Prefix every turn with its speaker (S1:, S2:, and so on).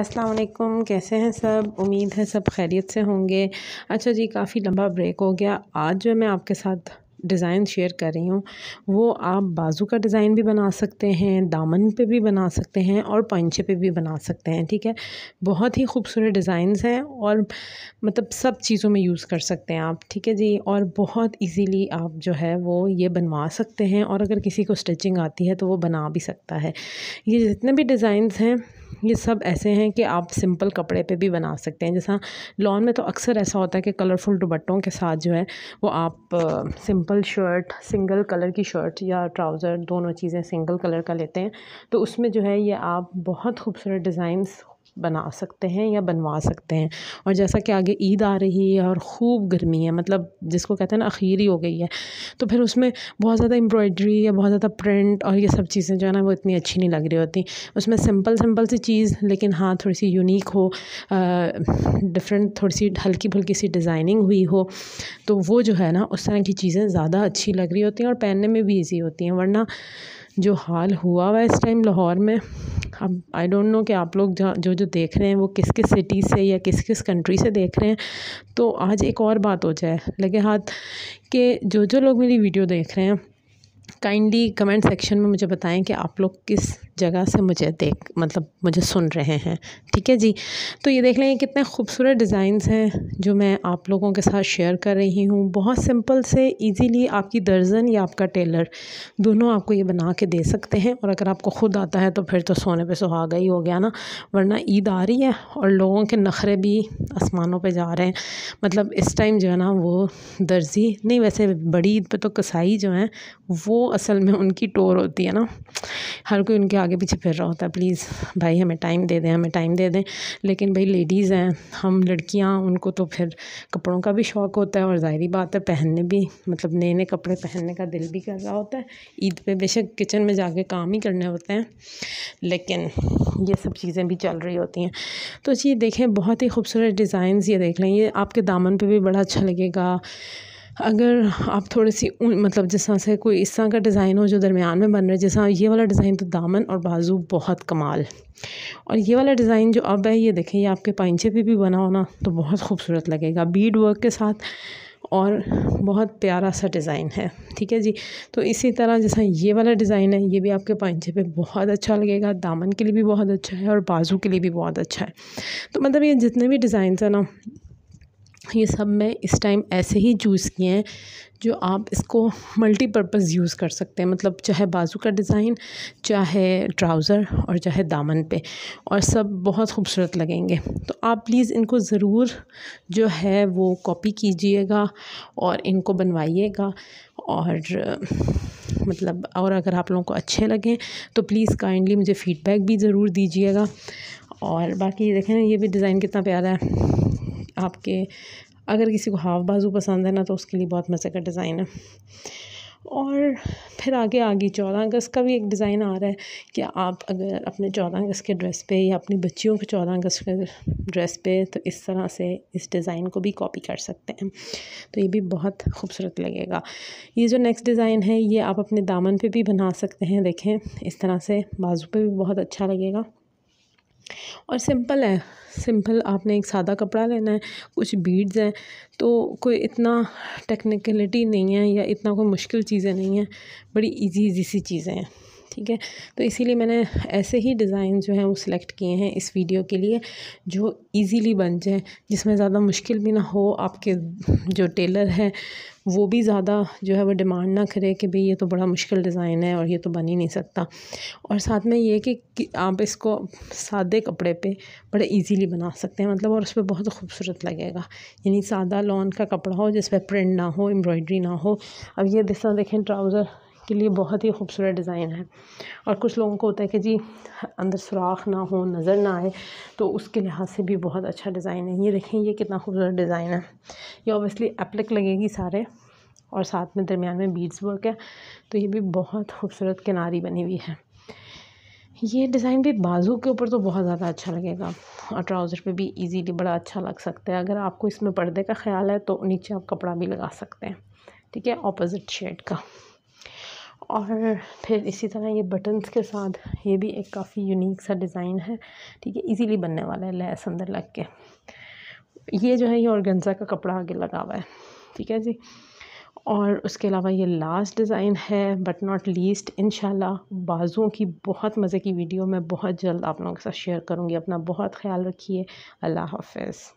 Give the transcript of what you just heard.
S1: अस्सलाम वालेकुम कैसे हैं सब उम्मीद है सब खैरियत से होंगे अच्छा जी काफ़ी लंबा ब्रेक हो गया आज जो मैं आपके साथ डिज़ाइन शेयर कर रही हूँ वो आप बाजू का डिज़ाइन भी बना सकते हैं दामन पे भी बना सकते हैं और पंचे पे भी बना सकते हैं ठीक है बहुत ही खूबसूरत डिज़ाइन हैं और मतलब सब चीज़ों में यूज़ कर सकते हैं आप ठीक है जी और बहुत इजीली आप जो है वो ये बनवा सकते हैं और अगर किसी को स्टिचिंग आती है तो वो बना भी सकता है ये जितने भी डिज़ाइन हैं ये सब ऐसे हैं कि आप सिंपल कपड़े पे भी बना सकते हैं जैसा लॉन में तो अक्सर ऐसा होता है कि कलरफुल दुबट्टों के साथ जो है वो आप simple simple shirt single colour की शर्ट या ट्राउज़र दोनों चीज़ें सिंगल कलर का लेते हैं तो उसमें जो है ये आप बहुत खूबसूरत डिज़ाइंस बना सकते हैं या बनवा सकते हैं और जैसा कि आगे ईद आ रही है और ख़ूब गर्मी है मतलब जिसको कहते हैं ना अखीरी हो गई है तो फिर उसमें बहुत ज़्यादा एम्ब्रॉयडरी या बहुत ज़्यादा प्रिंट और ये सब चीज़ें जो है ना वो इतनी अच्छी नहीं लग रही होती उसमें सिंपल सिंपल सी चीज़ लेकिन हाँ थोड़ी सी यूनिक हो डिफरेंट थोड़ी सी हल्की फुल्की सी डिज़ाइनिंग हुई हो तो वो जो है ना उस तरह की चीज़ें ज़्यादा अच्छी लग रही होती हैं और पहनने में भी ईजी होती हैं वरना जो हाल हुआ हुआ है इस टाइम लाहौर में अब आई डोंट नो कि आप लोग जो जो देख रहे हैं वो किस किस सिटी से या किस किस कंट्री से देख रहे हैं तो आज एक और बात हो जाए लगे हाथ के जो जो लोग मेरी वीडियो देख रहे हैं काइंडली कमेंट सेक्शन में मुझे बताएं कि आप लोग किस जगह से मुझे देख मतलब मुझे सुन रहे हैं ठीक है जी तो ये देख लेंगे कितने खूबसूरत डिज़ाइंस हैं जो मैं आप लोगों के साथ शेयर कर रही हूँ बहुत सिंपल से इजीली आपकी दर्जन या आपका टेलर दोनों आपको ये बना के दे सकते हैं और अगर आपको ख़ुद आता है तो फिर तो सोने पर सुहागा ही हो गया ना वरना ईद आ रही है और लोगों के नखरे भी आसमानों पर जा रहे हैं मतलब इस टाइम जो है ना वो दर्जी नहीं वैसे बड़ी ईद पर तो कसाई जो हैं वो असल में उनकी टोर होती है ना हर कोई उनके आगे आगे पीछे फिर रहा होता है प्लीज़ भाई हमें टाइम दे दें हमें टाइम दे दें लेकिन भाई लेडीज़ हैं हम लड़कियाँ उनको तो फिर कपड़ों का भी शौक़ होता है और ज़ाहरी बात है पहनने भी मतलब नए नए कपड़े पहनने का दिल भी कर रहा होता है ईद पर बेशक किचन में जाके काम ही करने होते हैं लेकिन ये सब चीज़ें भी चल रही होती हैं तो ये देखें बहुत ही खूबसूरत डिज़ाइन ये देख लें ये आपके दामन पर भी बड़ा अच्छा लगेगा अगर आप थोड़ी सी मतलब जिस तरह से कोई इस तरह का डिज़ाइन हो जो दरमियान में बन रहा है जिस तरह ये वाला डिज़ाइन तो दामन और बाजू बहुत कमाल और ये वाला डिज़ाइन जो अब है ये देखें ये आपके पंचे पे भी बना होना तो बहुत खूबसूरत लगेगा बीड वर्क के साथ और बहुत प्यारा सा डिज़ाइन है ठीक है जी तो इसी तरह जैसा ये वाला डिज़ाइन है ये भी आपके पंचे पे बहुत अच्छा लगेगा दामन के लिए भी बहुत अच्छा है और बाजू के लिए भी बहुत अच्छा है तो मतलब ये जितने भी डिज़ाइन है ना ये सब मैं इस टाइम ऐसे ही चूज़ किए हैं जो आप इसको मल्टीपर्पज़ यूज़ कर सकते हैं मतलब चाहे बाजू का डिज़ाइन चाहे ट्राउज़र और चाहे दामन पे और सब बहुत खूबसूरत लगेंगे तो आप प्लीज़ इनको ज़रूर जो है वो कॉपी कीजिएगा और इनको बनवाइएगा और मतलब और अगर आप लोगों को अच्छे लगें तो प्लीज़ काइंडली मुझे फ़ीडबैक भी ज़रूर दीजिएगा और बाकी देखें ये भी डिज़ाइन कितना प्यारा है आपके अगर किसी को हाफ बाजू पसंद है ना तो उसके लिए बहुत मज़े का डिज़ाइन है और फिर आगे आगे चौदह अगस्त का भी एक डिज़ाइन आ रहा है कि आप अगर अपने चौदह अगस्त के ड्रेस पे या अपनी बच्चियों के चौदह अगस्त के ड्रेस पे तो इस तरह से इस डिज़ाइन को भी कॉपी कर सकते हैं तो ये भी बहुत खूबसूरत लगेगा ये जो नेक्स्ट डिज़ाइन है ये आप अपने दामन पे भी बना सकते हैं देखें इस तरह से बाजू पे भी बहुत अच्छा लगेगा और सिंपल है सिंपल आपने एक सादा कपड़ा लेना है कुछ बीड्स हैं तो कोई इतना टेक्निकलिटी नहीं है या इतना कोई मुश्किल चीज़ें नहीं हैं बड़ी इजी इजी सी चीज़ें हैं ठीक है तो इसीलिए मैंने ऐसे ही डिज़ाइन जो हैं वो सिलेक्ट किए हैं इस वीडियो के लिए जो इजीली बन जाए जिसमें ज़्यादा मुश्किल भी ना हो आपके जो टेलर है वो भी ज़्यादा जो है वो डिमांड ना करे कि भाई ये तो बड़ा मुश्किल डिज़ाइन है और ये तो बन ही नहीं सकता और साथ में ये कि, आप इसको सादे कपड़े पे बड़े इजीली बना सकते हैं मतलब और उस पर बहुत खूबसूरत लगेगा यानी सादा लॉन का कपड़ा हो जिस पर प्रिंट ना हो एम्ब्रॉयडरी ना हो अब ये जिस देखें ट्राउज़र के लिए बहुत ही खूबसूरत डिज़ाइन है और कुछ लोगों को होता है कि जी अंदर सुराख ना हो नज़र ना आए तो उसके लिहाज से भी बहुत अच्छा डिज़ाइन है ये देखें ये कितना खूबसूरत डिज़ाइन है ये ओबियसली एप्लिक लगेगी सारे और साथ में दरमियान में बीड्स वर्क है तो ये भी बहुत खूबसूरत किनारी बनी हुई है ये डिज़ाइन भी बाजू के ऊपर तो बहुत ज़्यादा अच्छा लगेगा और ट्राउज़र पे भी इजीली बड़ा अच्छा लग सकता है अगर आपको इसमें पर्दे का ख्याल है तो नीचे आप कपड़ा भी लगा सकते हैं ठीक है ऑपोजिट शेड का और फिर इसी तरह ये बटन्स के साथ ये भी एक काफ़ी यूनिक सा डिज़ाइन है ठीक है इजीली बनने वाला है लैस अंदर लग के ये जो है ये ऑर्गेन्जा का कपड़ा आगे लगा हुआ है ठीक है जी और उसके अलावा ये लास्ट डिज़ाइन है बट नॉट लीस्ट इन बाजुओं की बहुत मज़े की वीडियो मैं बहुत जल्द आप लोगों के साथ शेयर करूँगी अपना बहुत ख्याल रखिए अल्लाह हाफ